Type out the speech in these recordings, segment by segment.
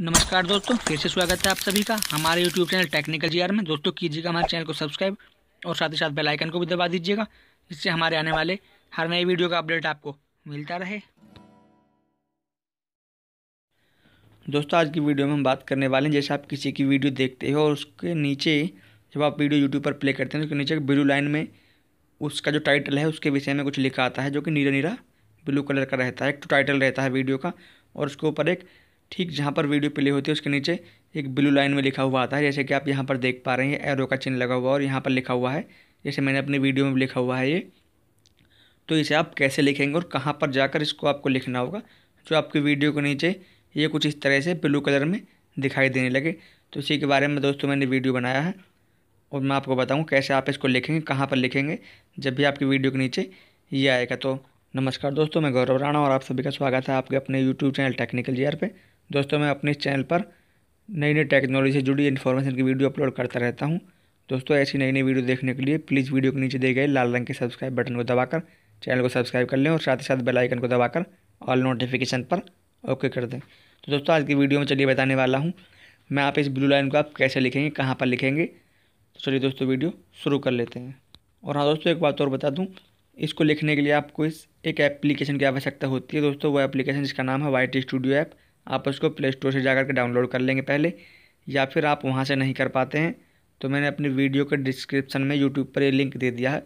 नमस्कार दोस्तों फिर से स्वागत है आप सभी का हमारे यूट्यूब चैनल टेक्निकल जीआर में दोस्तों कीजिएगा हमारे चैनल को सब्सक्राइब और साथ ही साथ बेल आइकन को भी दबा दीजिएगा जिससे हमारे आने वाले हर नए वीडियो का अपडेट आपको मिलता रहे दोस्तों आज की वीडियो में हम बात करने वाले हैं जैसे आप किसी की वीडियो देखते हो और उसके नीचे जब आप वीडियो यूट्यूब पर प्ले करते हैं तो उसके नीचे ब्लू लाइन में उसका जो टाइटल है उसके विषय में कुछ लिखा आता है जो कि नीरा नीरा ब्लू कलर का रहता है एक टाइटल तो रहता है वीडियो का और उसके ऊपर एक ठीक जहाँ पर वीडियो प्ले होती है उसके नीचे एक ब्लू लाइन में लिखा हुआ आता है जैसे कि आप यहाँ पर देख पा रहे हैं एरो का चिन्ह लगा हुआ और यहाँ पर लिखा हुआ है जैसे मैंने अपने वीडियो में लिखा हुआ है ये तो इसे आप कैसे लिखेंगे और कहाँ पर जाकर इसको आपको लिखना होगा जो आपकी वीडियो के नीचे ये कुछ इस तरह से ब्लू कलर में दिखाई देने लगे तो इसी के बारे में दोस्तों मैंने वीडियो बनाया है और मैं आपको बताऊँ कैसे आप इसको लिखेंगे कहाँ पर लिखेंगे जब भी आपकी वीडियो के नीचे ये आएगा तो नमस्कार दोस्तों मैं गौरव राणा और आप सभी का स्वागत है आपके अपने यूट्यूब चैनल टेक्निकल जी पे दोस्तों मैं अपने चैनल पर नई नई टेक्नोलॉजी से जुड़ी इन्फॉर्मेशन की वीडियो अपलोड करता रहता हूँ दोस्तों ऐसी नई नई वीडियो देखने के लिए प्लीज़ वीडियो के नीचे दिए गए लाल रंग के सब्सक्राइब बटन को दबाकर चैनल को सब्सक्राइब कर लें और साथ ही साथ बेल आइकन को दबाकर ऑल नोटिफिकेशन पर ओके कर दें तो दोस्तों आज की वीडियो में चलिए बताने वाला हूँ मैं आप इस ब्लू लाइन को आप कैसे लिखेंगे कहाँ पर लिखेंगे तो चलिए दोस्तों वीडियो शुरू कर लेते हैं और हाँ दोस्तों एक बात और बता दूँ इसको लिखने के लिए आपको इस एक एप्लीकेशन की आवश्यकता होती है दोस्तों वो एप्लीकेशन जिसका नाम है वाई स्टूडियो ऐप आप उसको प्ले स्टोर से जा के डाउनलोड कर लेंगे पहले या फिर आप वहाँ से नहीं कर पाते हैं तो मैंने अपनी वीडियो के डिस्क्रिप्शन में यूट्यूब पर ये लिंक दे दिया है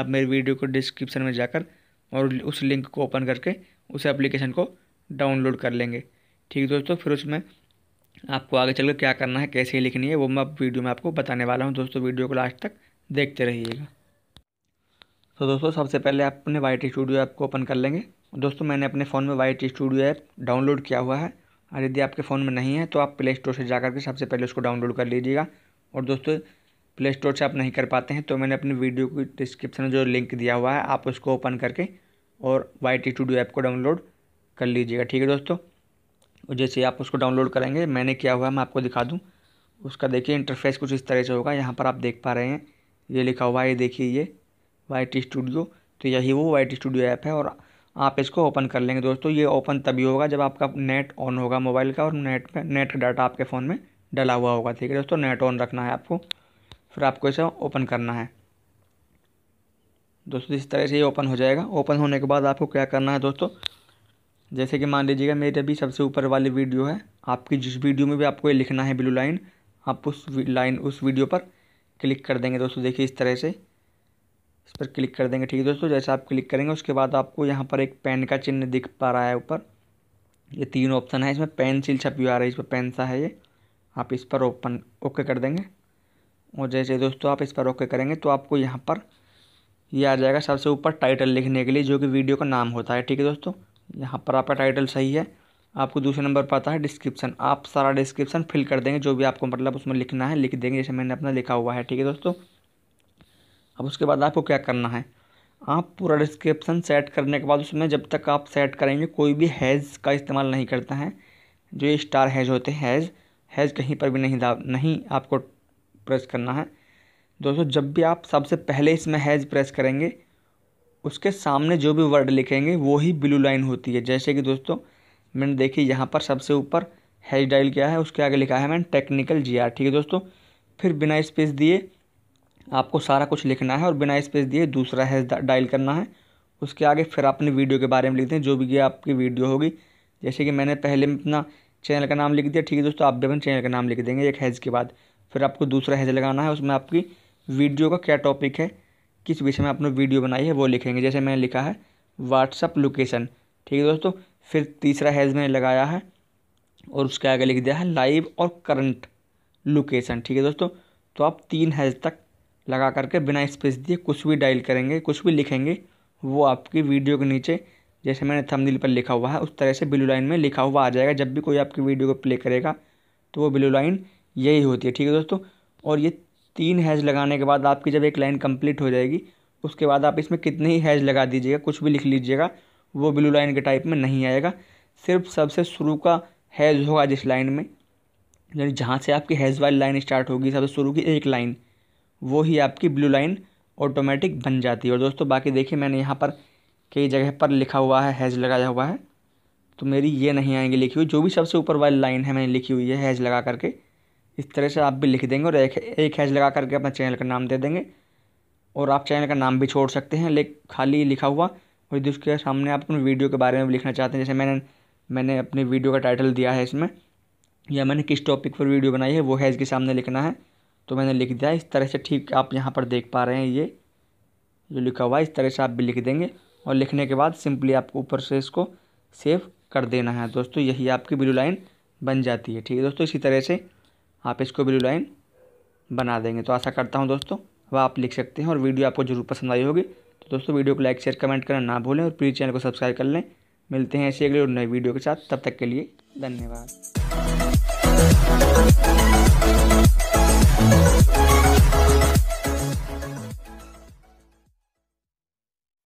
आप मेरी वीडियो को डिस्क्रिप्शन में जाकर और उस लिंक को ओपन करके उस एप्लीकेशन को डाउनलोड कर लेंगे ठीक दोस्तों फिर उसमें आपको आगे चलकर क्या करना है कैसे लिखनी है वो मैं वीडियो में आपको बताने वाला हूँ दोस्तों वीडियो को लास्ट तक देखते रहिएगा तो दोस्तों सबसे पहले आप अपने वाई टी स्टूडियो ऐप को ओपन कर लेंगे दोस्तों मैंने अपने फ़ोन में Y T studio app download किया हुआ है और यदि आपके फ़ोन में नहीं है तो आप प्ले स्टोर से जा करके के सबसे पहले उसको डाउनलोड कर लीजिएगा और दोस्तों प्ले स्टोर से आप नहीं कर पाते हैं तो मैंने अपनी वीडियो की डिस्क्रिप्शन में जो लिंक दिया हुआ है आप उसको ओपन करके और वाई स्टूडियो ऐप को डाउनलोड कर लीजिएगा ठीक है दोस्तों और जैसे आप उसको डाउनलोड करेंगे मैंने किया हुआ है मैं आपको दिखा दूँ उसका देखिए इंटरफेस कुछ इस तरह से होगा यहाँ पर आप देख पा रहे हैं ये लिखा हुआ है ये देखिए ये वाई स्टूडियो तो यही वो वाई स्टूडियो ऐप है और आप इसको ओपन कर लेंगे दोस्तों ये ओपन तभी होगा जब आपका नेट ऑन होगा मोबाइल का और नेट पे नेट का डाटा आपके फ़ोन में डला हुआ होगा ठीक है दोस्तों नेट ऑन रखना है आपको फिर आपको इसे ओपन करना है दोस्तों इस तरह से ये ओपन हो जाएगा ओपन होने के बाद आपको क्या करना है दोस्तों जैसे कि मान लीजिएगा मेरे अभी सबसे ऊपर वाली वीडियो है आपकी जिस वीडियो में भी आपको ये लिखना है ब्लू लाइन आप उस लाइन उस वीडियो पर क्लिक कर देंगे दोस्तों देखिए इस तरह से इस पर क्लिक कर देंगे ठीक है दोस्तों जैसे आप क्लिक करेंगे उसके बाद आपको यहाँ पर एक पेन का चिन्ह दिख पा रहा है ऊपर ये तीन ऑप्शन है इसमें पेंसिल छपी हुई आ रही है इस पर पेन सा है ये आप इस पर ओपन ओके कर देंगे और जैसे दोस्तों आप इस पर ओके करेंगे तो आपको यहाँ पर ये यह आ जाएगा सबसे ऊपर टाइटल लिखने के लिए जो कि वीडियो का नाम होता है ठीक है दोस्तों यहाँ पर आपका टाइटल सही है आपको दूसरे नंबर पर आता है डिस्क्रिप्शन आप सारा डिस्क्रिप्शन फिल कर देंगे जो भी आपको मतलब उसमें लिखना है लिख देंगे जैसे मैंने अपना लिखा हुआ है ठीक है दोस्तों अब उसके बाद आपको क्या करना है आप पूरा डिस्क्रिप्सन सेट करने के बाद उसमें जब तक आप सेट करेंगे कोई भी हैज़ का इस्तेमाल नहीं करता है जो स्टार हैज़ होते हैं हैज़ हैज़ कहीं पर भी नहीं नहीं आपको प्रेस करना है दोस्तों जब भी आप सबसे पहले इसमें हैज़ प्रेस करेंगे उसके सामने जो भी वर्ड लिखेंगे वो ही ब्लू लाइन होती है जैसे कि दोस्तों मैंने देखी यहाँ पर सबसे ऊपर हैज डायल किया है उसके आगे लिखा है मैंने टेक्निकल जी आर ठीक है दोस्तों फिर बिना स्पेस दिए आपको सारा कुछ लिखना है और बिना स्पेस दिए दूसरा हैश डायल करना है उसके आगे फिर आपने वीडियो के बारे में लिखते हैं जो भी ये आपकी वीडियो होगी जैसे कि मैंने पहले में अपना चैनल का नाम लिख दिया ठीक है दोस्तों आप भी अपने चैनल का नाम लिख देंगे एक हैज़ के बाद फिर आपको दूसरा हैज़ लगाना है उसमें आपकी वीडियो का क्या टॉपिक है किस विषय में आपने वीडियो बनाई है वो लिखेंगे जैसे मैंने लिखा है व्हाट्सअप लोकेशन ठीक है दोस्तों फिर तीसरा हैज़ मैंने लगाया है और उसके आगे लिख दिया है लाइव और करंट लोकेशन ठीक है दोस्तों तो आप तीन हैज़ तक लगा करके बिना स्पेस दिए कुछ भी डायल करेंगे कुछ भी लिखेंगे वो आपकी वीडियो के नीचे जैसे मैंने थंबनेल पर लिखा हुआ है उस तरह से ब्लू लाइन में लिखा हुआ आ जाएगा जब भी कोई आपकी वीडियो को प्ले करेगा तो वो ब्लू लाइन यही होती है ठीक है दोस्तों और ये तीन हैज लगाने के बाद आपकी जब एक लाइन कंप्लीट हो जाएगी उसके बाद आप इसमें कितने ही हैज लगा दीजिएगा कुछ भी लिख लीजिएगा वो ब्लू लाइन के टाइप में नहीं आएगा सिर्फ सबसे शुरू का हैज होगा जिस लाइन में यानी जहाँ से आपकी हैज वाली लाइन स्टार्ट होगी सबसे शुरू की एक लाइन वो ही आपकी ब्लू लाइन ऑटोमेटिक बन जाती है और दोस्तों बाकी देखिए मैंने यहाँ पर कई जगह पर लिखा हुआ है हैज़ लगाया हुआ है तो मेरी ये नहीं आएंगी लिखी हुई जो भी सबसे ऊपर वाली लाइन है मैंने लिखी हुई है हैज़ लगा करके इस तरह से आप भी लिख देंगे और एक एक हैज़ लगा करके अपना चैनल का नाम दे देंगे और आप चैनल का नाम भी छोड़ सकते हैं लेकिन खाली लिखा हुआ और यदि उसके सामने आप अपने वीडियो के बारे में भी लिखना चाहते हैं जैसे मैंने मैंने अपने वीडियो का टाइटल दिया है इसमें या मैंने किस टॉपिक पर वीडियो बनाई है वो हैज़ के सामने लिखना है तो मैंने लिख दिया इस तरह से ठीक आप यहाँ पर देख पा रहे हैं ये जो लिखा हुआ है इस तरह से आप भी लिख देंगे और लिखने के बाद सिंपली आपको ऊपर से इसको सेव कर देना है दोस्तों यही आपकी ब्लू लाइन बन जाती है ठीक है दोस्तों इसी तरह से आप इसको ब्लू लाइन बना देंगे तो आशा करता हूँ दोस्तों वह आप लिख सकते हैं और वीडियो आपको जरूर पसंद आई होगी तो दोस्तों वीडियो को लाइक शेयर कमेंट करना ना भूलें और प्लीज़ चैनल को सब्सक्राइब कर लें मिलते हैं ऐसे अगले और नए वीडियो के साथ तब तक के लिए धन्यवाद Thank you.